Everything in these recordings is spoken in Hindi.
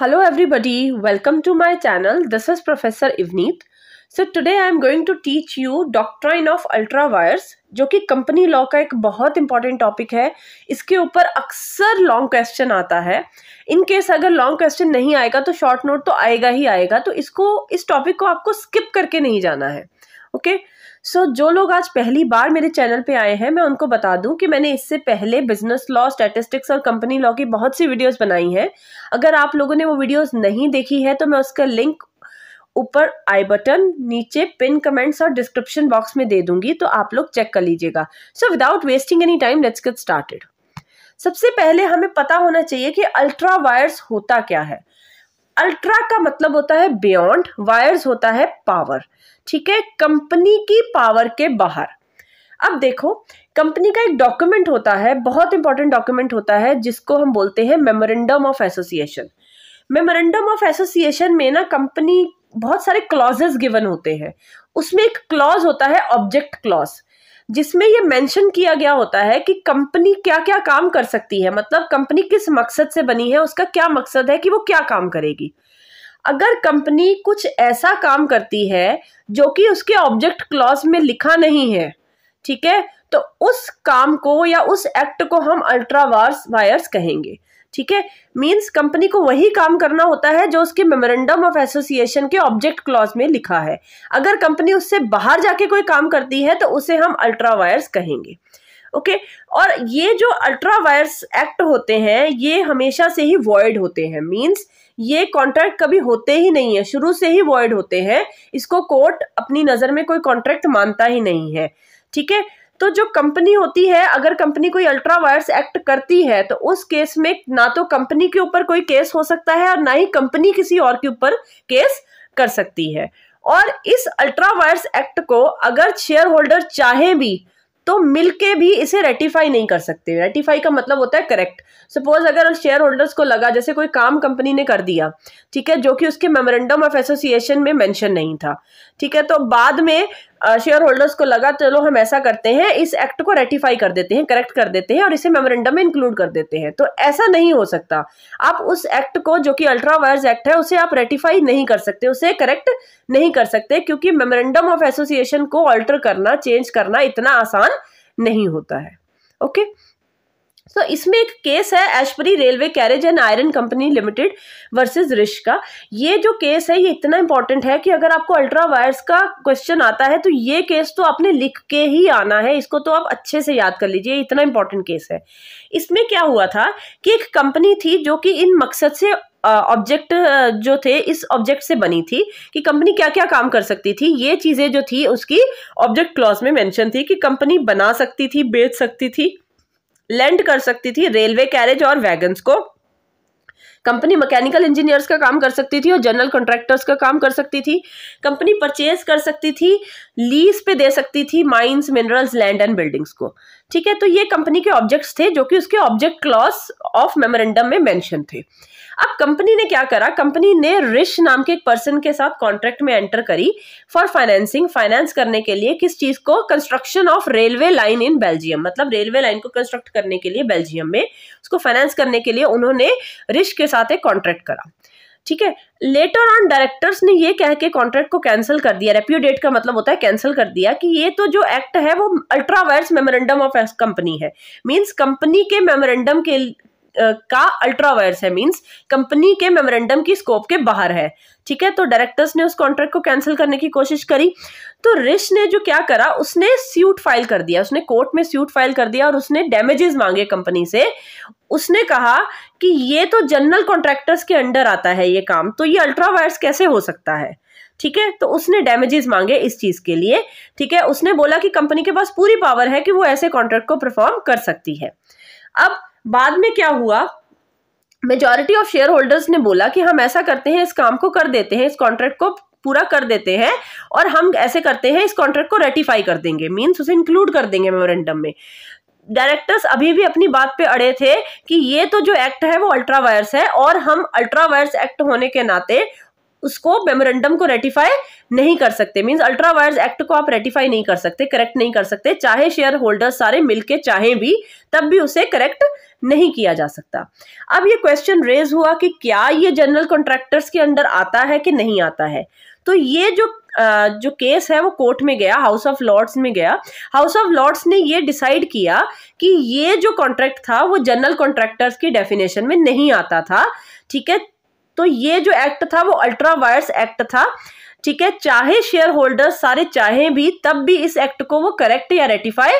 Hello everybody, welcome to my channel. This is Professor Ivneet. So today I am going to teach you doctrine of ultra vires जो कि कंपनी लॉ का एक बहुत इंपॉर्टेंट टॉपिक है इसके ऊपर अक्सर लॉन्ग क्वेश्चन आता है इन केस अगर लॉन्ग क्वेश्चन नहीं आएगा तो शॉर्ट नोट तो आएगा ही आएगा तो इसको इस टॉपिक को आपको स्किप करके नहीं जाना है ओके okay? सो so, जो लोग आज पहली बार मेरे चैनल पे आए हैं मैं उनको बता दूं कि मैंने इससे पहले बिजनेस लॉ स्टैटिस्टिक्स और कंपनी लॉ की बहुत सी वीडियोस बनाई हैं अगर आप लोगों ने वो वीडियोस नहीं देखी है तो मैं उसका लिंक ऊपर आई बटन नीचे पिन कमेंट्स और डिस्क्रिप्शन बॉक्स में दे दूंगी तो आप लोग चेक कर लीजिएगा so without wasting any time let's get started सबसे पहले हमें पता होना चाहिए कि अल्ट्रा वायर्स होता क्या है अल्ट्रा का मतलब होता है बियॉन्ड वायर्स होता है पावर ठीक है कंपनी की पावर के बाहर अब देखो कंपनी का एक डॉक्यूमेंट होता है बहुत इंपॉर्टेंट डॉक्यूमेंट होता है जिसको हम बोलते हैं memorandum of association memorandum of association में ना कंपनी बहुत सारे क्लॉजेस गिवन होते हैं उसमें एक क्लॉज होता है ऑब्जेक्ट क्लॉज जिसमें ये मेंशन किया गया होता है कि कंपनी क्या क्या काम कर सकती है मतलब कंपनी किस मकसद से बनी है उसका क्या मकसद है कि वो क्या काम करेगी अगर कंपनी कुछ ऐसा काम करती है जो कि उसके ऑब्जेक्ट क्लॉज में लिखा नहीं है ठीक है तो उस काम को या उस एक्ट को हम अल्ट्रा वायर्स कहेंगे ठीक है मीन्स कंपनी को वही काम करना होता है जो उसके मेमोरेंडम ऑफ एसोसिएशन के ऑब्जेक्ट क्लॉज में लिखा है अगर कंपनी उससे बाहर जाके कोई काम करती है तो उसे हम अल्ट्रावायर्स कहेंगे ओके okay? और ये जो अल्ट्रावायर्स एक्ट होते हैं ये हमेशा से ही वॉइड होते हैं मीन्स ये कॉन्ट्रैक्ट कभी होते ही नहीं है शुरू से ही वॉइड होते हैं इसको कोर्ट अपनी नज़र में कोई कॉन्ट्रैक्ट मानता ही नहीं है ठीक है तो जो कंपनी होती है अगर कंपनी कोई अल्ट्रा वायर्स एक्ट करती है तो उस केस में ना तो कंपनी के ऊपर कोई केस हो सकता है और ना ही कंपनी किसी और के ऊपर केस कर सकती है और इस अल्ट्रा वायर्स एक्ट को अगर शेयर होल्डर चाहे भी तो मिलके भी इसे रेटिफाई नहीं कर सकते रेटिफाई का मतलब होता है करेक्ट सपोज अगर शेयर होल्डर्स को लगा जैसे कोई काम कंपनी ने कर दिया ठीक है जो कि उसके मेमोरेंडम ऑफ एसोसिएशन में मेंशन नहीं था ठीक है तो बाद में शेयर होल्डर्स को लगा चलो हम ऐसा करते हैं इस एक्ट को रेटिफाई कर देते हैं करेक्ट कर देते हैं और इसे मेमोरेंडम में इंक्लूड कर देते हैं तो ऐसा नहीं हो सकता आप उस एक्ट को जो कि अल्ट्रा वायर्स एक्ट है उसे आप रेटिफाई नहीं कर सकते उसे करेक्ट नहीं कर सकते क्योंकि मेमोरेंडम ऑफ एसोसिएशन को अल्टर करना चेंज करना इतना आसान नहीं होता है ओके okay? तो so, इसमें एक केस है Ashbury railway carriage and iron company limited versus Riche का ये जो केस है ये इतना इंपॉर्टेंट है कि अगर आपको अल्ट्रा वायर्स का क्वेश्चन आता है तो ये केस तो आपने लिख के ही आना है इसको तो आप अच्छे से याद कर लीजिए इतना इंपॉर्टेंट केस है इसमें क्या हुआ था कि एक कंपनी थी जो कि इन मकसद से ऑब्जेक्ट जो थे इस ऑब्जेक्ट से बनी थी कि कंपनी क्या क्या काम कर सकती थी ये चीज़ें जो थी उसकी ऑब्जेक्ट क्लॉज में मेंशन थी कि कंपनी बना सकती थी बेच सकती थी लेंड कर सकती थी रेलवे कैरेज और वैगन्स को कंपनी मैकेनिकल इंजीनियर्स का काम कर सकती थी और जनरल कॉन्ट्रैक्टर्स का काम कर सकती थी कंपनी परचेज कर सकती थी लीज पे दे सकती थी mines minerals land and buildings को ठीक है तो ये कंपनी के ऑब्जेक्ट्स थे जो कि उसके ऑब्जेक्ट क्लॉज ऑफ मेमोरेंडम में मेंशन थे अब कंपनी ने क्या करा कंपनी ने रिश नाम के एक पर्सन के साथ कॉन्ट्रैक्ट में एंटर करी फॉर फाइनेंसिंग फाइनेंस करने के लिए किस चीज को construction of railway line in Belgium मतलब रेलवे लाइन को कंस्ट्रक्ट करने के लिए बेल्जियम में उसको फाइनेंस करने के लिए उन्होंने रिश के साथ एक कॉन्ट्रैक्ट करा ठीक है लेटर ऑन डायरेक्टर्स ने ये कह के कॉन्ट्रैक्ट को कैंसिल कर दिया रेप्यूडेट का मतलब होता है कैंसिल कर दिया कि ये तो जो एक्ट है वो अल्ट्रावायर्स मेमोरेंडम ऑफ कंपनी है मींस कंपनी के मेमोरेंडम के का अल्ट्रावायर्स है मीन्स कंपनी के मेमोरेंडम की स्कोप के बाहर है ठीक है तो डायरेक्टर्स ने उस कॉन्ट्रैक्ट को कैंसिल करने की कोशिश करी तो रिश ने जो क्या करा उसने स्यूट फाइल कर दिया उसने कोर्ट में स्यूट फाइल कर दिया और उसने डैमेजेस मांगे कंपनी से उसने कहा कि ये तो जनरल कॉन्ट्रैक्टर्स के अंडर आता है ये काम तो ये अल्ट्रावायर्स कैसे हो सकता है ठीक है तो उसने डैमेजेस मांगे इस चीज़ के लिए ठीक है उसने बोला कि कंपनी के पास पूरी पावर है कि वो ऐसे कॉन्ट्रैक्ट को परफॉर्म कर सकती है अब बाद में क्या हुआ मेजोरिटी ऑफ शेयर होल्डर्स ने बोला कि हम ऐसा करते हैं इस काम को कर देते हैं इस कॉन्ट्रैक्ट को पूरा कर देते हैं और हम ऐसे करते हैं इस कॉन्ट्रैक्ट को रेटिफाई कर देंगे मीन्स उसे इंक्लूड कर देंगे मेमोरेंडम में डायरेक्टर्स अभी भी अपनी बात पे अड़े थे कि ये तो जो एक्ट है वो अल्ट्रावायर्स है और हम अल्ट्रावायर्स एक्ट होने के नाते उसको मेमोरेंडम को रेटिफाई नहीं कर सकते मीन्स अल्ट्रावायर्स एक्ट को आप रेटिफाई नहीं कर सकते करेक्ट नहीं कर सकते चाहे शेयर होल्डर्स सारे मिलके चाहे भी तब भी उसे करेक्ट नहीं किया जा सकता अब ये क्वेश्चन रेज हुआ कि क्या ये जनरल कॉन्ट्रैक्टर्स के अंडर आता है कि नहीं आता है तो ये जो जो केस है वो कोर्ट में गया हाउस ऑफ लॉर्ड्स में गया हाउस ऑफ लॉर्ड्स ने ये डिसाइड किया कि ये जो कॉन्ट्रैक्ट था वो जनरल कॉन्ट्रैक्टर्स की डेफिनेशन में नहीं आता था ठीक है तो ये जो एक्ट था वो अल्ट्रा वायर्स एक्ट था ठीक है चाहे शेयर होल्डर्स सारे चाहे भी तब भी इस एक्ट को वो करेक्ट या रेटिफाई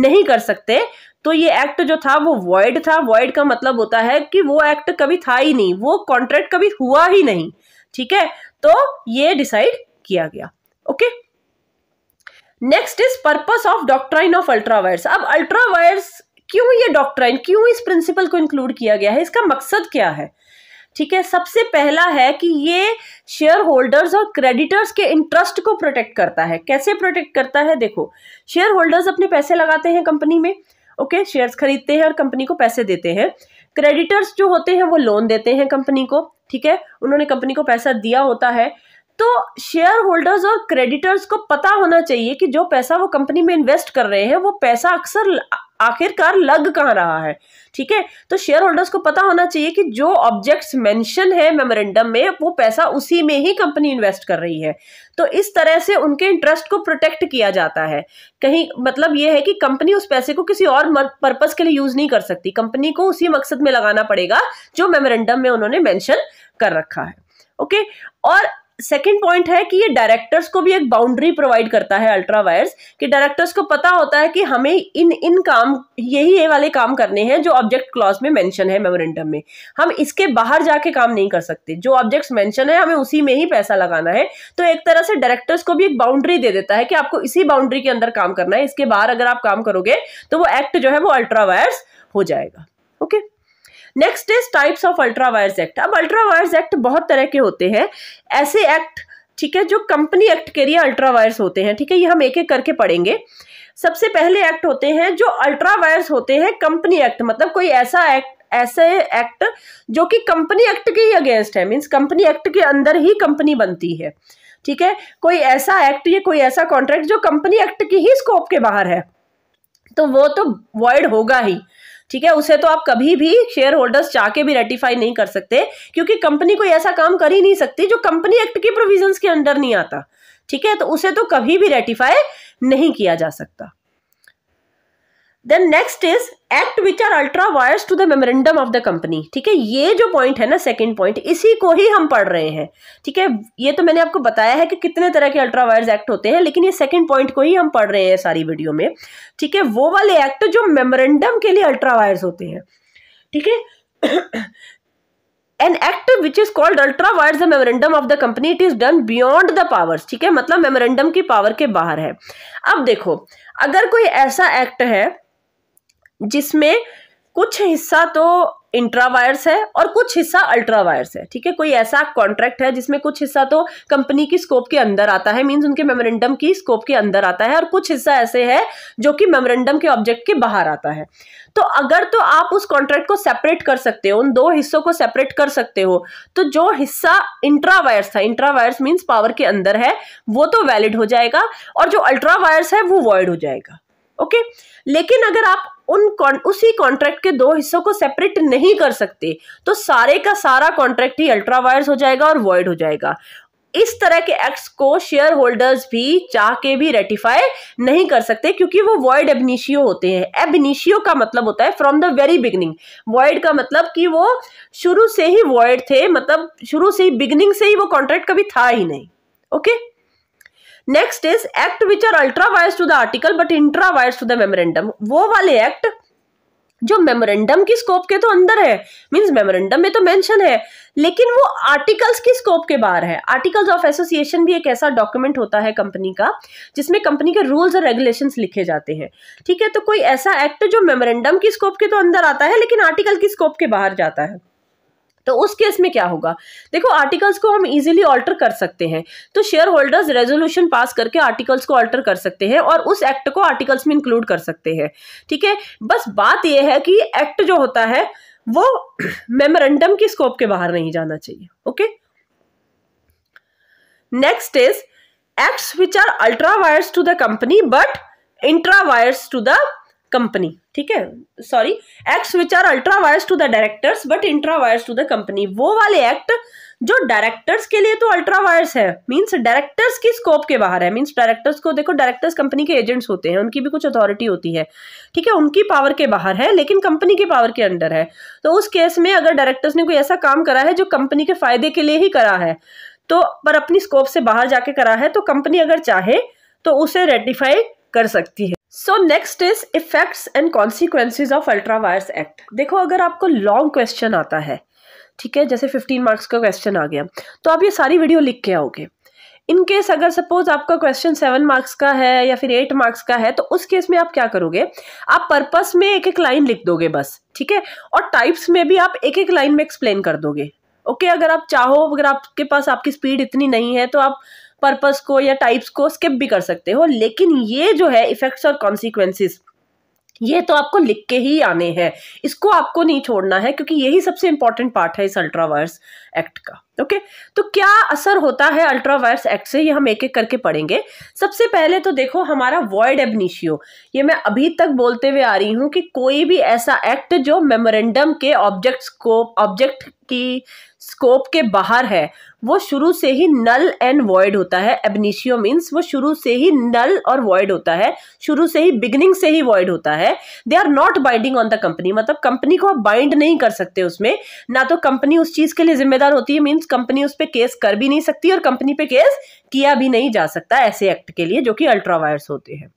नहीं कर सकते तो ये एक्ट जो था वो वॉइड था वॉइड का मतलब होता है कि वो एक्ट कभी था ही नहीं वो कॉन्ट्रैक्ट कभी हुआ ही नहीं ठीक है तो ये डिसाइड किया गया okay next is purpose of doctrine of ultra vires अब अल्ट्रावायर्स क्यों ये डॉक्ट्राइन क्यों इस प्रिंसिपल को इंक्लूड किया गया है इसका मकसद क्या है ठीक है सबसे पहला है कि ये शेयर होल्डर्स और क्रेडिटर्स के इंटरेस्ट को प्रोटेक्ट करता है कैसे प्रोटेक्ट करता है देखो शेयर होल्डर्स अपने पैसे लगाते हैं कंपनी में ओके शेयर्स खरीदते हैं और कंपनी को पैसे देते हैं क्रेडिटर्स जो होते हैं वो लोन देते हैं कंपनी को ठीक है उन्होंने कंपनी को पैसा दिया होता है तो शेयर होल्डर्स और क्रेडिटर्स को पता होना चाहिए कि जो पैसा वो कंपनी में इन्वेस्ट कर रहे हैं वो पैसा अक्सर आखिरकार लग कहाँ रहा है ठीक है तो शेयर होल्डर्स को पता होना चाहिए कि जो ऑब्जेक्ट्स मेंशन है मेमोरेंडम में वो पैसा उसी में ही कंपनी इन्वेस्ट कर रही है तो इस तरह से उनके इंटरेस्ट को प्रोटेक्ट किया जाता है कहीं मतलब ये है कि कंपनी उस पैसे को किसी और पर्पज के लिए यूज नहीं कर सकती कंपनी को उसी मकसद में लगाना पड़ेगा जो मेमोरेंडम में उन्होंने मैंशन कर रखा है ओके और सेकेंड पॉइंट है कि ये डायरेक्टर्स को भी एक बाउंड्री प्रोवाइड करता है अल्ट्रा वायर्स कि डायरेक्टर्स को पता होता है कि हमें इन इन काम यही ये वाले काम करने हैं जो ऑब्जेक्ट क्लॉज में मेंशन है मेमोरेंडम में हम इसके बाहर जाके काम नहीं कर सकते जो ऑब्जेक्ट्स मेंशन है हमें उसी में ही पैसा लगाना है तो एक तरह से डायरेक्टर्स को भी एक बाउंड्री दे देता है कि आपको इसी बाउंड्री के अंदर काम करना है इसके बाहर अगर आप काम करोगे तो वो एक्ट जो है वो अल्ट्रावायर्स हो जाएगा okay okay? Next is types of ultra vires act अब अल्ट्रावायर्स एक्ट बहुत तरह के होते हैं ऐसे एक्ट ठीक है जो कंपनी एक्ट के लिए अल्ट्रावायर्स होते हैं ठीक है ये हम एक एक करके पढ़ेंगे सबसे पहले एक्ट होते हैं जो अल्ट्रावायर्स होते हैं कंपनी एक्ट मतलब कोई ऐसा एक्ट ऐसे एक्ट जो कि कंपनी एक्ट के ही अगेंस्ट है मीन्स कंपनी एक्ट के अंदर ही कंपनी बनती है ठीक है कोई ऐसा एक्ट या कोई ऐसा कॉन्ट्रैक्ट जो कंपनी एक्ट की ही स्कोप के बाहर है तो वो तो वॉइड होगा ही ठीक है उसे तो आप कभी भी शेयर होल्डर्स जाके भी रेटिफाई नहीं कर सकते क्योंकि कंपनी कोई ऐसा काम कर ही नहीं सकती जो कंपनी एक्ट के प्रोविजंस के अंडर नहीं आता ठीक है तो उसे तो कभी भी रेटिफाई नहीं किया जा सकता then next is act which are ultra vires to the memorandum of the company ठीक है ये जो पॉइंट है ना सेकेंड पॉइंट इसी को ही हम पढ़ रहे हैं ठीक है ये तो मैंने आपको बताया है कि कितने तरह के अल्ट्रा वायर्स एक्ट होते हैं लेकिन ये सेकेंड पॉइंट को ही हम पढ़ रहे हैं सारी वीडियो में ठीक है वो वाले एक्ट जो मेमोरेंडम के लिए अल्ट्रा वायर्स होते हैं ठीक है an act which is called ultra vires the memorandum of the company it is done beyond the powers ठीक है मतलब मेमोरेंडम की पावर के बाहर है अब देखो अगर कोई ऐसा एक्ट है जिसमें कुछ हिस्सा तो इंट्रावायर्स है और कुछ हिस्सा अल्ट्रावायर्स है ठीक है कोई ऐसा कॉन्ट्रैक्ट है जिसमें कुछ हिस्सा तो कंपनी की स्कोप के अंदर आता है मींस उनके मेमोरेंडम की स्कोप के अंदर आता है और कुछ हिस्सा ऐसे है जो कि मेमोरेंडम के ऑब्जेक्ट के बाहर आता है तो अगर तो आप उस कॉन्ट्रैक्ट को सेपरेट कर सकते हो उन दो हिस्सों को सेपरेट कर सकते हो तो जो हिस्सा इंट्रावायर्स था इंट्रावायर्स मीन्स पावर के अंदर है वो तो वैलिड हो जाएगा और जो अल्ट्रावायर्स है वो वॉइड हो जाएगा ओके लेकिन अगर आप उन उसी कॉन्ट्रैक्ट के दो हिस्सों को सेपरेट नहीं कर सकते तो सारे का सारा कॉन्ट्रैक्ट ही अल्ट्रावायर्स हो जाएगा और वॉइड हो जाएगा इस तरह के एक्ट को शेयर होल्डर्स भी चाह के भी रेटिफाई नहीं कर सकते क्योंकि वो वॉइड एबनिशियो होते हैं एबनिशियो का मतलब होता है from the very beginning void का मतलब कि वो शुरू से ही वॉइड थे मतलब शुरू से ही बिगनिंग से ही वो कॉन्ट्रैक्ट कभी था ही नहीं okay okay? Next is act which are ultra vires to the article but intra vires to the memorandum वो वाले एक्ट जो मेमोरेंडम की स्कोप के तो अंदर है मींस मेमोरेंडम में तो मेंशन है लेकिन वो आर्टिकल्स की स्कोप के बाहर है आर्टिकल्स ऑफ एसोसिएशन भी एक ऐसा डॉक्यूमेंट होता है कंपनी का जिसमें कंपनी के रूल्स और रेगुलेशंस लिखे जाते हैं ठीक है तो कोई ऐसा एक्ट जो मेमोरेंडम की स्कोप के तो अंदर आता है लेकिन आर्टिकल की स्कोप के बाहर जाता है तो उस केस में क्या होगा देखो आर्टिकल्स को हम इजीली ऑल्टर कर सकते हैं तो शेयर होल्डर्स रेजोल्यूशन पास करके आर्टिकल्स को ऑल्टर कर सकते हैं और उस एक्ट को आर्टिकल्स में इंक्लूड कर सकते हैं ठीक है बस बात यह है कि एक्ट जो होता है वो मेमोरेंडम के स्कोप के बाहर नहीं जाना चाहिए okay next is acts which are ultra vires to the company but intra vires to the company ठीक है sorry acts which are ultra vires to the directors but intra vires to the company वो वाले एक्ट जो डायरेक्टर्स के लिए तो अल्ट्रावायर्स है मींस डायरेक्टर्स की स्कोप के बाहर है मींस डायरेक्टर्स को देखो डायरेक्टर्स कंपनी के एजेंट्स होते हैं उनकी भी कुछ अथॉरिटी होती है ठीक है उनकी पावर के बाहर है लेकिन कंपनी के पावर के अंडर है तो उस केस में अगर डायरेक्टर्स ने कोई ऐसा काम करा है जो कंपनी के फायदे के लिए ही करा है तो पर अपनी स्कोप से बाहर जाके करा है तो कंपनी अगर चाहे तो उसे रेटिफाई कर सकती है so next is effects and consequences of ultra vires act देखो अगर आपको लॉन्ग क्वेश्चन आता है ठीक है जैसे फिफ्टीन मार्क्स का क्वेश्चन आ गया तो आप ये सारी वीडियो लिख के आओगे इन केस अगर सपोज आपका क्वेश्चन सेवन मार्क्स का है या फिर एट मार्क्स का है तो उस केस में आप क्या करोगे आप पर्पस में एक एक लाइन लिख दोगे बस ठीक है और टाइप्स में भी आप एक एक लाइन में एक्सप्लेन कर दोगे ओके okay, अगर आप चाहो अगर आपके पास आपकी स्पीड इतनी नहीं है तो आप पर्पस को या टाइप्स को स्किप भी कर सकते हो लेकिन ये जो है इफेक्ट्स और कॉन्सिक्वेंसेस ये तो आपको लिख के ही आने हैं इसको आपको नहीं छोड़ना है क्योंकि यही सबसे इंपॉर्टेंट पार्ट है इस अल्ट्रावर्स एक्ट का ओके तो क्या असर होता है अल्ट्रावायर्स एक्ट से ये हम एक एक करके पढ़ेंगे सबसे पहले तो देखो हमारा वॉयड एबनिशियो ये मैं अभी तक बोलते हुए आ रही हूँ कि कोई भी ऐसा एक्ट जो मेमोरेंडम के ऑब्जेक्ट स्कोप ऑब्जेक्ट की स्कोप के बाहर है वो शुरू से ही नल एंड वॉइड होता है एबनिशियो मीन्स वो शुरू से ही नल और वॉइड होता है शुरू से ही बिगनिंग से ही वॉइड होता है they are not binding on the company मतलब कंपनी को आप बाइंड नहीं कर सकते उसमें ना तो कंपनी उस चीज़ के लिए जिम्मेदार होती है मीन्स मीन्स कंपनी उस पर केस कर भी नहीं सकती और कंपनी पे केस किया भी नहीं जा सकता ऐसे एक्ट के लिए जो कि अल्ट्रावायर्स होते हैं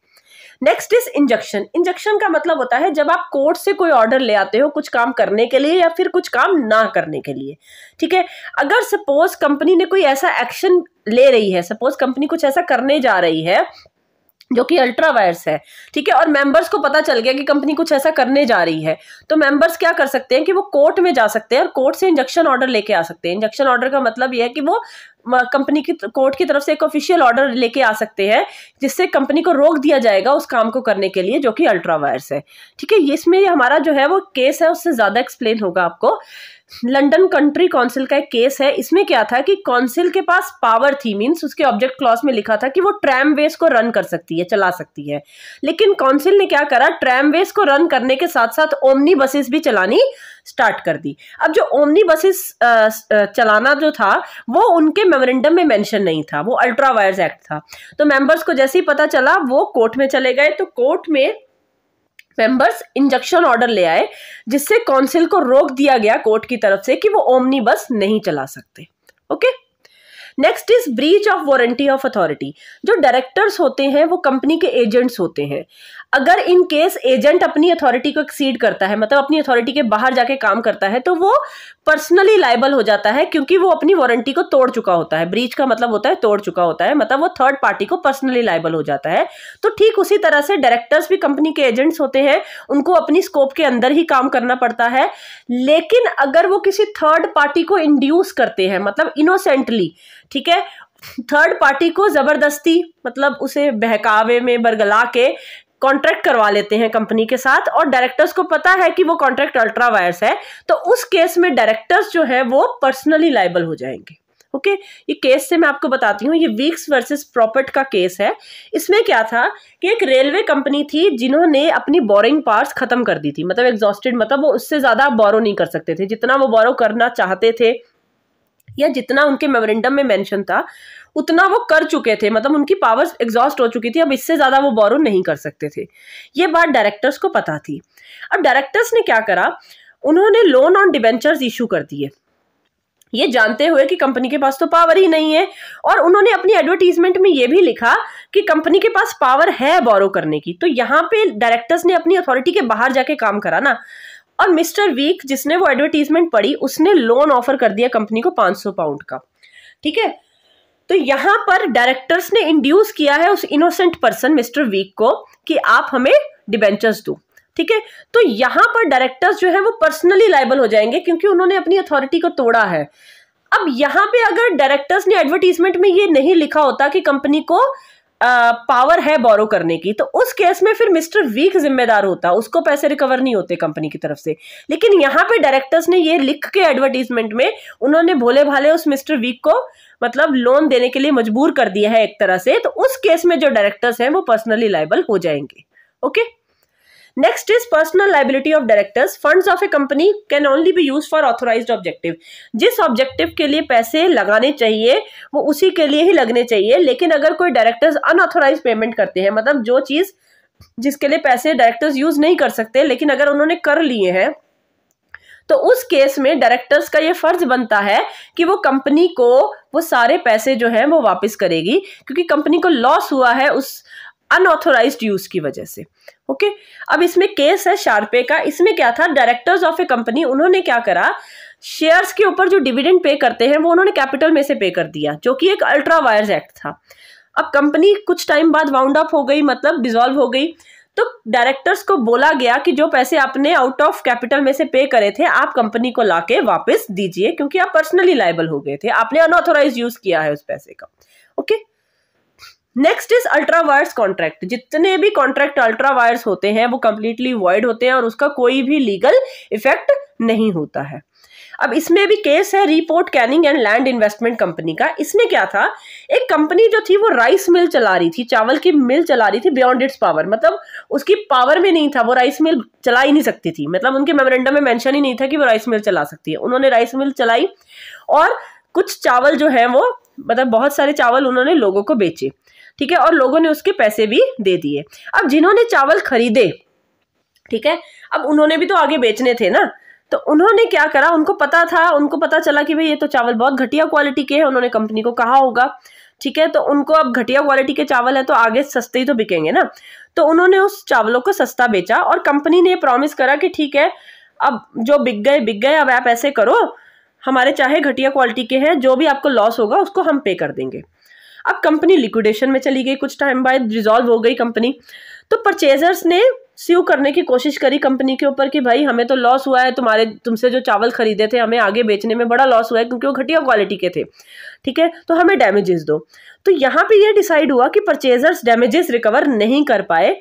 नेक्स्ट इज इंजेक्शन इंजेक्शन का मतलब होता है जब आप कोर्ट से कोई ऑर्डर ले आते हो कुछ काम करने के लिए या फिर कुछ काम ना करने के लिए ठीक है अगर सपोज कंपनी ने कोई ऐसा एक्शन ले रही है सपोज कंपनी कुछ ऐसा करने जा रही है जो कि अल्ट्रा वायर्स है ठीक है और मेंबर्स को पता चल गया कि कंपनी कुछ ऐसा करने जा रही है तो मेंबर्स क्या कर सकते हैं कि वो कोर्ट में जा सकते हैं और कोर्ट से इंजेक्शन ऑर्डर लेके आ सकते हैं इंजेक्शन ऑर्डर का मतलब यह है कि वो कंपनी की कोर्ट की तरफ से एक ऑफिशियल ऑर्डर लेके आ सकते हैं जिससे कंपनी को रोक दिया जाएगा उस काम को करने के लिए जो कि अल्ट्रा है ठीक है इसमें हमारा जो है वो केस है उससे ज़्यादा एक्सप्लेन होगा आपको लंडन कंट्री काउंसिल का एक केस है इसमें क्या था कि काउंसिल के पास पावर थी मीन्स उसके ऑब्जेक्ट क्लॉज में लिखा था कि वो ट्रैम वेज को रन कर सकती है चला सकती है लेकिन काउंसिल ने क्या करा ट्रैम वेज को रन करने के साथ साथ ओमनी बसेस भी चलानी स्टार्ट कर दी अब जो ओमनी बसेस चलाना जो था वो उनके मेमोरेंडम में मेंशन नहीं था वो अल्ट्रा वायर्स एक्ट था तो मेंबर्स को जैसे ही पता चला वो कोर्ट में चले गए तो कोर्ट में मेंबर्स इंजेक्शन ऑर्डर ले आए जिससे काउंसिल को रोक दिया गया कोर्ट की तरफ से कि वो ओमनी बस नहीं चला सकते okay next is breach of warranty of authority जो डायरेक्टर्स होते हैं वो कंपनी के एजेंट्स होते हैं अगर इन केस एजेंट अपनी अथॉरिटी को एक्सीड करता है मतलब अपनी अथॉरिटी के बाहर जाके काम करता है तो वो पर्सनली लाइबल हो जाता है क्योंकि वो अपनी वारंटी को तोड़ चुका होता है ब्रीच का मतलब होता है तोड़ चुका होता है मतलब वो थर्ड पार्टी को पर्सनली लाइबल हो जाता है तो ठीक उसी तरह से डायरेक्टर्स भी कंपनी के एजेंट्स होते हैं उनको अपनी स्कोप के अंदर ही काम करना पड़ता है लेकिन अगर वो किसी थर्ड पार्टी को इंड्यूस करते हैं मतलब इनोसेंटली ठीक है थर्ड पार्टी को ज़बरदस्ती मतलब उसे बहकावे में बरगला के कॉन्ट्रैक्ट करवा लेते हैं कंपनी के साथ और डायरेक्टर्स को पता है कि वो कॉन्ट्रैक्ट अल्ट्रा वायर्स है तो उस केस में डायरेक्टर्स जो है वो पर्सनली लाइबल हो जाएंगे ओके ये केस से मैं आपको बताती हूँ ये वीक्स वर्सेस प्रॉपर्ट का केस है इसमें क्या था कि एक रेलवे कंपनी थी जिन्होंने अपनी बोरिंग पार्ट्स खत्म कर दी थी मतलब एग्जॉस्टेड मतलब वो उससे ज़्यादा बोरो नहीं कर सकते थे जितना वो बोरो करना चाहते थे या जितना उनके मेमोरेंडम में मेंशन था उतना वो कर चुके थे मतलब उनकी पावर्स एग्जॉस्ट हो चुकी थी अब इससे ज़्यादा वो बोरो नहीं कर सकते थे ये बात डायरेक्टर्स को पता थी अब डायरेक्टर्स ने क्या करा उन्होंने लोन ऑन डिबेंचर्स इशू कर दिए ये जानते हुए कि कंपनी के पास तो पावर ही नहीं है और उन्होंने अपनी एडवर्टीजमेंट में ये भी लिखा कि कंपनी के पास पावर है बोरो करने की तो यहाँ पे डायरेक्टर्स ने अपनी अथॉरिटी के बाहर जाके काम करा ना और मिस्टर वीक जिसने वो एडवर्टीजमेंट पढ़ी उसने लोन ऑफर कर दिया कंपनी को 500 पाउंड का ठीक है तो यहां पर डायरेक्टर्स ने इंड्यूस किया है उस इनोसेंट पर्सन मिस्टर वीक को कि आप हमें डिबेंचर्स दो ठीक है तो यहां पर डायरेक्टर्स जो है वो पर्सनली लाइबल हो जाएंगे क्योंकि उन्होंने अपनी अथॉरिटी को तोड़ा है अब यहां पे अगर डायरेक्टर्स ने एडवर्टीजमेंट में ये नहीं लिखा होता कि कंपनी को पावर है बोरो करने की तो उस केस में फिर मिस्टर वीक जिम्मेदार होता उसको पैसे रिकवर नहीं होते कंपनी की तरफ से लेकिन यहाँ पे डायरेक्टर्स ने ये लिख के एडवर्टीजमेंट में उन्होंने भोले भाले उस मिस्टर वीक को मतलब लोन देने के लिए मजबूर कर दिया है एक तरह से तो उस केस में जो डायरेक्टर्स हैं वो पर्सनली लाइबल हो जाएंगे okay next is personal liability of directors funds of a company can only be use for authorise objective जिस ऑब्जेक्टिव के लिए पैसे लगाने चाहिए वो उसी के लिए ही लगने चाहिए लेकिन अगर कोई डायरेक्टर्स अनऑथोराइज पेमेंट करते हैं मतलब जो चीज़ जिसके लिए पैसे डायरेक्टर्स यूज नहीं कर सकते लेकिन अगर उन्होंने कर लिए हैं तो उस केस में डायरेक्टर्स का ये फर्ज बनता है कि वो कंपनी को वो सारे पैसे जो हैं वो वापस करेगी क्योंकि कंपनी को लॉस हुआ है उस अनऑथोराइज यूज की वजह से ओके okay? अब इसमें केस है शार्पे का इसमें क्या था डायरेक्टर्स ऑफ ए कंपनी उन्होंने क्या करा शेयर्स के ऊपर जो डिविडेंड पे करते हैं वो उन्होंने कैपिटल में से पे कर दिया जो कि एक अल्ट्रा वायर्स एक्ट था अब कंपनी कुछ टाइम बाद वाउंड अप हो गई मतलब डिजॉल्व हो गई तो डायरेक्टर्स को बोला गया कि जो पैसे आपने आउट ऑफ कैपिटल में से पे करे थे आप कंपनी को लाके वापस दीजिए क्योंकि आप पर्सनली लाइबल हो गए थे आपने अनऑथोराइज यूज किया है उस पैसे का okay okay? Next is ultra vires contract जितने भी कॉन्ट्रैक्ट अल्ट्रावायर्स होते हैं वो कंप्लीटली वॉइड होते हैं और उसका कोई भी लीगल इफेक्ट नहीं होता है अब इसमें भी केस है report canning and land investment company का इसमें क्या था एक कंपनी जो थी वो राइस मिल चला रही थी चावल की मिल चला रही थी बियॉन्ड इट्स पावर मतलब उसकी पावर में नहीं था वो राइस मिल चला ही नहीं सकती थी मतलब उनके मेमोरेंडम में मेंशन ही नहीं था कि वो राइस मिल चला सकती है उन्होंने राइस मिल चलाई और कुछ चावल जो है वो मतलब बहुत सारे चावल उन्होंने लोगों को बेचे ठीक है और लोगों ने उसके पैसे भी दे दिए अब जिन्होंने चावल खरीदे ठीक है अब उन्होंने भी तो आगे बेचने थे ना तो उन्होंने क्या करा उनको पता था उनको पता चला कि भाई ये तो चावल बहुत घटिया क्वालिटी के हैं उन्होंने कंपनी को कहा होगा ठीक है तो उनको अब घटिया क्वालिटी के चावल है तो आगे सस्ते ही तो बिकेंगे ना तो उन्होंने उस चावलों को सस्ता बेचा और कंपनी ने प्रॉमिस करा कि ठीक है अब जो बिक गए बिक गए अब आप ऐसे करो हमारे चाहे घटिया क्वालिटी के हैं जो भी आपको लॉस होगा उसको हम पे कर देंगे अब कंपनी लिक्विडेशन में चली गई कुछ टाइम बाद रिजॉल्व हो गई कंपनी तो परचेजर्स ने स्यू करने की कोशिश करी कंपनी के ऊपर कि भाई हमें तो लॉस हुआ है तुम्हारे तुमसे जो चावल खरीदे थे हमें आगे बेचने में बड़ा लॉस हुआ है क्योंकि वो घटिया क्वालिटी के थे ठीक है तो हमें डैमेजेस दो तो यहाँ पे ये डिसाइड हुआ कि परचेजर्स डैमेजेस रिकवर नहीं कर पाए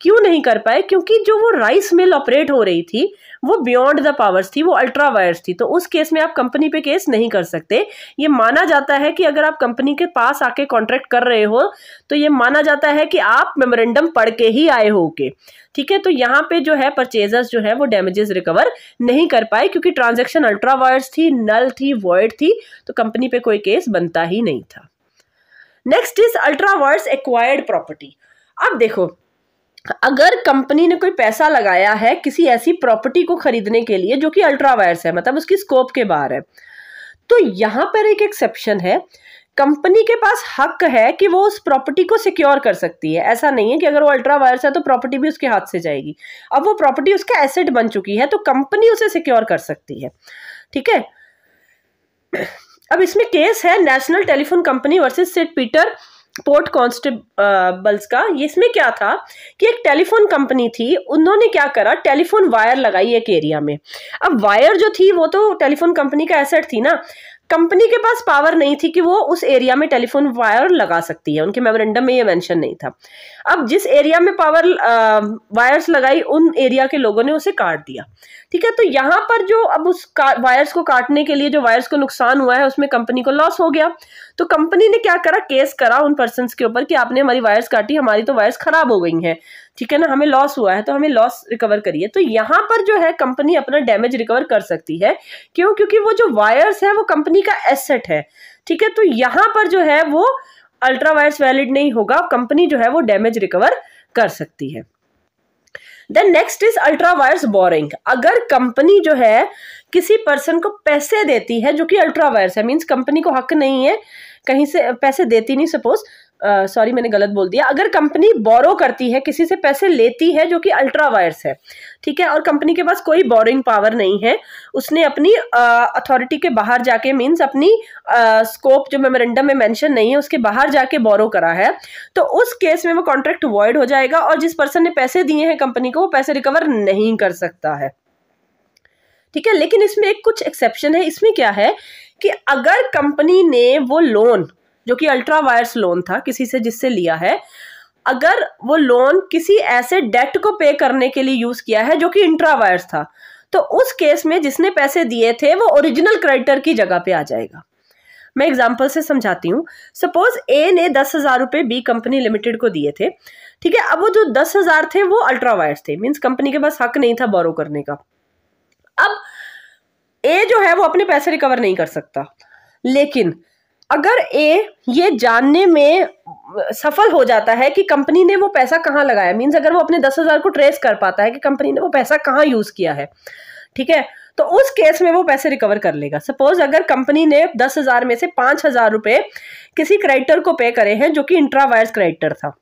क्यों नहीं कर पाए क्योंकि जो वो राइस मिल ऑपरेट हो रही थी वो बियॉन्ड द पावर्स थी वो अल्ट्रा वायर्स थी तो उस केस में आप कंपनी पे केस नहीं कर सकते ये माना जाता है कि अगर आप कंपनी के पास आके कॉन्ट्रैक्ट कर रहे हो तो ये माना जाता है कि आप मेमोरेंडम पढ़ के ही आए हो के ठीक है तो यहाँ पे जो है परचेजर्स जो है वो डैमेजेस रिकवर नहीं कर पाए क्योंकि ट्रांजेक्शन अल्ट्रा वायर्स थी नल थी वॉइड थी तो कंपनी पे कोई केस बनता ही नहीं था next is ultra vires acquired property अब देखो अगर कंपनी ने कोई पैसा लगाया है किसी ऐसी प्रॉपर्टी को खरीदने के लिए जो कि अल्ट्रावायर्स है मतलब उसकी स्कोप के बाहर है तो यहां पर एक एक्सेप्शन है कंपनी के पास हक है कि वो उस प्रॉपर्टी को सिक्योर कर सकती है ऐसा नहीं है कि अगर वो अल्ट्रा है तो प्रॉपर्टी भी उसके हाथ से जाएगी अब वो प्रॉपर्टी उसका एसेट बन चुकी है तो कंपनी उसे सिक्योर कर सकती है ठीक है अब इसमें केस है national telephone company versus saint Peter port constables का ये इसमें क्या था कि एक टेलीफोन कंपनी थी उन्होंने क्या करा टेलीफोन वायर लगाई एक एरिया में अब वायर जो थी वो तो टेलीफोन कंपनी का एसेट थी ना कंपनी के पास पावर नहीं थी कि वो उस एरिया में टेलीफोन वायर लगा सकती है उनके मेमोरेंडम में ये मेंशन नहीं था अब जिस एरिया में पावर वायर्स लगाई उन एरिया के लोगों ने उसे काट दिया ठीक है तो यहाँ पर जो अब उस वायर्स को काटने के लिए जो वायर्स को नुकसान हुआ है उसमें कंपनी को लॉस हो गया तो कंपनी ने क्या करा केस करा उन पर्सन के ऊपर कि आपने हमारी वायर्स काटी हमारी तो वायर्स खराब हो गई हैं ठीक है ना हमें लॉस हुआ है तो हमें लॉस रिकवर करिए तो यहाँ पर जो है कंपनी अपना डैमेज रिकवर कर सकती है क्यों क्योंकि वो जो वायर्स है वो कंपनी का एसेट है ठीक है तो यहाँ पर जो है वो अल्ट्रा वायर्स वैलिड नहीं होगा कंपनी जो है वो डैमेज रिकवर कर सकती है then next is ultra vires borrowing अगर कंपनी जो है किसी पर्सन को पैसे देती है जो कि अल्ट्रा वायर्स है मीन्स कंपनी को हक नहीं है कहीं से पैसे देती नहीं सपोज सॉरी मैंने गलत बोल दिया अगर कंपनी बोरो करती है किसी से पैसे लेती है जो कि अल्ट्रा वायर्स है ठीक है और कंपनी के पास कोई बोरिंग पावर नहीं है उसने अपनी अथॉरिटी के बाहर जाके मीन्स अपनी स्कोप जो मेमोरेंडम में मेंशन नहीं है उसके बाहर जाके बोरो करा है तो उस केस में वो कॉन्ट्रैक्ट अवॉइड हो जाएगा और जिस पर्सन ने पैसे दिए हैं कंपनी को वो पैसे रिकवर नहीं कर सकता है ठीक है लेकिन इसमें एक कुछ एक्सेप्शन है इसमें क्या है कि अगर कंपनी ने वो लोन जो कि अल्ट्रा वायर्स लोन था किसी से जिससे लिया है अगर वो लोन किसी ऐसे डेट को पे करने के लिए यूज़ किया है जो कि इंट्रावायर्स था तो उस केस में जिसने पैसे दिए थे वो ओरिजिनल क्रेडिटर की जगह पे आ जाएगा मैं एग्जाम्पल से समझाती हूँ सपोज ए ने दस हज़ार रुपये बी कंपनी लिमिटेड को दिए थे ठीक है अब वो जो दस हज़ार थे वो अल्ट्रावायर्स थे मीन्स कंपनी के पास हक नहीं था बोरो करने का अब ए जो है वो अपने पैसे रिकवर नहीं कर सकता लेकिन अगर ए ये जानने में सफल हो जाता है कि कंपनी ने वो पैसा कहाँ लगाया मीन्स अगर वो अपने दस हज़ार को ट्रेस कर पाता है कि कंपनी ने वो पैसा कहाँ यूज़ किया है ठीक है तो उस केस में वो पैसे रिकवर कर लेगा सपोज अगर कंपनी ने दस हज़ार में से पांच हज़ार रुपए किसी क्रेडिटर को पे करे हैं जो कि इंट्रावायर्स क्रेडिटर था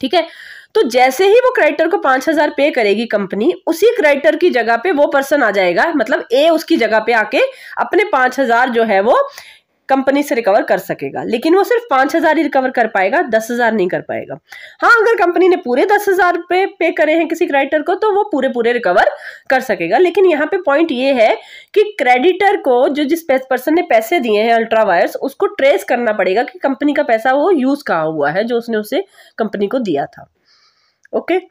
ठीक है तो जैसे ही वो क्रेडिटर को पांच हज़ार पे करेगी कंपनी उसी क्रेडिटर की जगह पे वो पर्सन आ जाएगा मतलब ए उसकी जगह पे आके अपने पांच हज़ार जो है वो कंपनी से रिकवर कर सकेगा लेकिन वो सिर्फ पांच हज़ार ही रिकवर कर पाएगा दस हज़ार नहीं कर पाएगा हाँ अगर कंपनी ने पूरे दस हज़ार पे पे करे हैं किसी क्रेडिटर को तो वो पूरे पूरे रिकवर कर सकेगा लेकिन यहाँ पे पॉइंट ये है कि क्रेडिटर को जो जिस पर्सन ने पैसे दिए हैं अल्ट्रा वायर्स उसको ट्रेस करना पड़ेगा कि कंपनी का पैसा वो यूज़ कहा हुआ है जो उसने उसे कंपनी को दिया था okay okay?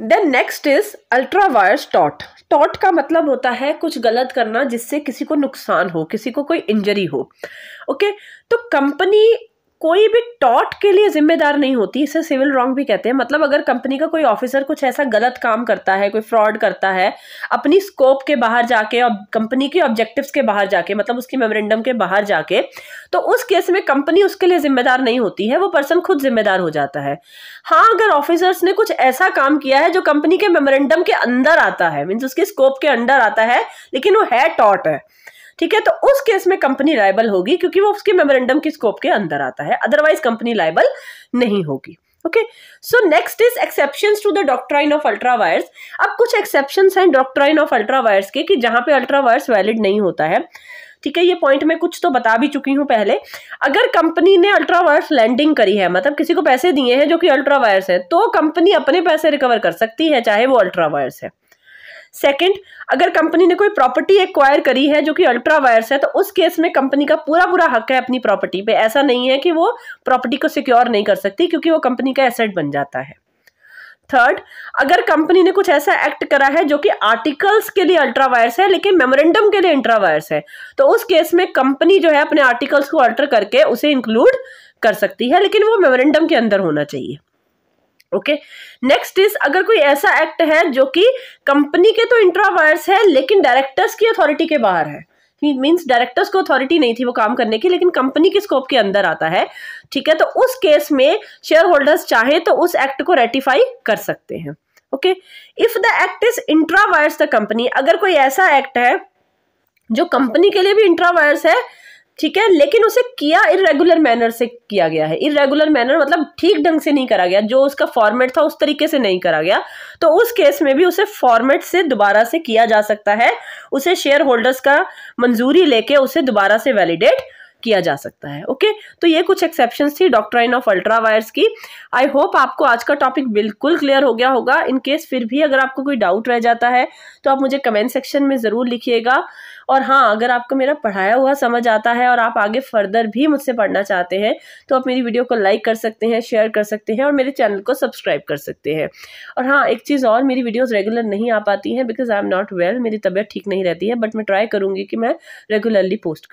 Then next is ultra टॉट टॉट का मतलब होता है कुछ गलत करना जिससे किसी को नुकसान हो किसी को कोई इंजरी हो ओके okay? तो कंपनी कोई भी टॉट के लिए जिम्मेदार नहीं होती इसे सिविल रॉन्ग भी कहते हैं मतलब अगर कंपनी का कोई ऑफिसर कुछ ऐसा गलत काम करता है कोई फ्रॉड करता है अपनी स्कोप के बाहर जाके और कंपनी के ऑब्जेक्टिव्स के बाहर जाके मतलब उसकी मेमोरेंडम के बाहर जाके तो उस केस में कंपनी उसके लिए जिम्मेदार नहीं होती है वो पर्सन खुद जिम्मेदार हो जाता है हाँ अगर ऑफिसर्स ने कुछ ऐसा काम किया है जो कंपनी के मेमोरेंडम के अंदर आता है मीन्स उसके स्कोप के अंडर आता है लेकिन वो है टॉट है ठीक है तो उस केस में कंपनी लाइबल होगी क्योंकि वो उसके मेमोरेंडम के स्कोप के अंदर आता है अदरवाइज कंपनी लाइबल नहीं होगी okay so next is exception to the doctrine of ultra vires अब कुछ एक्सेप्शन हैं डॉक्ट्राइन ऑफ अल्ट्रावायर्स के कि जहां पे अल्ट्रावायर्स वैलिड नहीं होता है ठीक है ये पॉइंट मैं कुछ तो बता भी चुकी हूँ पहले अगर कंपनी ने अल्ट्रावायर्स लैंडिंग करी है मतलब किसी को पैसे दिए हैं जो कि अल्ट्रावायर्स है तो कंपनी अपने पैसे रिकवर कर सकती है चाहे वो अल्ट्रावायर्स है सेकंड अगर कंपनी ने कोई प्रॉपर्टी एक्वायर करी है जो कि अल्ट्रा वायर्स है तो उस केस में कंपनी का पूरा पूरा हक है अपनी प्रॉपर्टी पे ऐसा नहीं है कि वो प्रॉपर्टी को सिक्योर नहीं कर सकती क्योंकि वो कंपनी का एसेट बन जाता है थर्ड अगर कंपनी ने कुछ ऐसा एक्ट करा है जो कि आर्टिकल्स के लिए अल्ट्रा वायर्स है लेकिन मेमोरेंडम के लिए इंट्रा वायर्स है तो उस केस में कंपनी जो है अपने आर्टिकल्स को अल्टर करके उसे इंक्लूड कर सकती है लेकिन वो मेमोरेंडम के अंदर होना चाहिए ओके नेक्स्ट इज अगर कोई ऐसा एक्ट है जो कि कंपनी के तो इंट्रावायर्स है लेकिन डायरेक्टर्स की अथॉरिटी के बाहर है मीन्स डायरेक्टर्स को अथॉरिटी नहीं थी वो काम करने की लेकिन कंपनी के स्कोप के अंदर आता है ठीक है तो उस केस में शेयर होल्डर्स चाहे तो उस एक्ट को रेटिफाई कर सकते हैं okay if the act is intra vires the company अगर कोई ऐसा एक्ट है जो कंपनी के लिए भी इंट्रावायर्स है ठीक है लेकिन उसे किया इरेगुलर मैनर से किया गया है इरेगुलर मैनर मतलब ठीक ढंग से नहीं करा गया जो उसका फॉर्मेट था उस तरीके से नहीं करा गया तो उस केस में भी उसे फॉर्मेट से दोबारा से किया जा सकता है उसे शेयर होल्डर्स का मंजूरी लेके उसे दोबारा से वैलिडेट किया जा सकता है ओके तो ये कुछ एक्सेप्शन थी डॉक्ट्राइन ऑफ अल्ट्रा वायर्स की आई होप आपको आज का टॉपिक बिल्कुल क्लियर हो गया होगा इनकेस फिर भी अगर आपको कोई डाउट रह जाता है तो आप मुझे कमेंट सेक्शन में ज़रूर लिखिएगा और हाँ अगर आपको मेरा पढ़ाया हुआ समझ आता है और आप आगे फर्दर भी मुझसे पढ़ना चाहते हैं तो आप मेरी वीडियो को लाइक कर सकते हैं शेयर कर सकते हैं और मेरे चैनल को सब्सक्राइब कर सकते हैं और हाँ एक चीज़ और मेरी वीडियोस रेगुलर नहीं आ पाती हैं because I am not well मेरी तबीयत ठीक नहीं रहती है बट मैं ट्राई करूँगी कि मैं रेगुलरली पोस्ट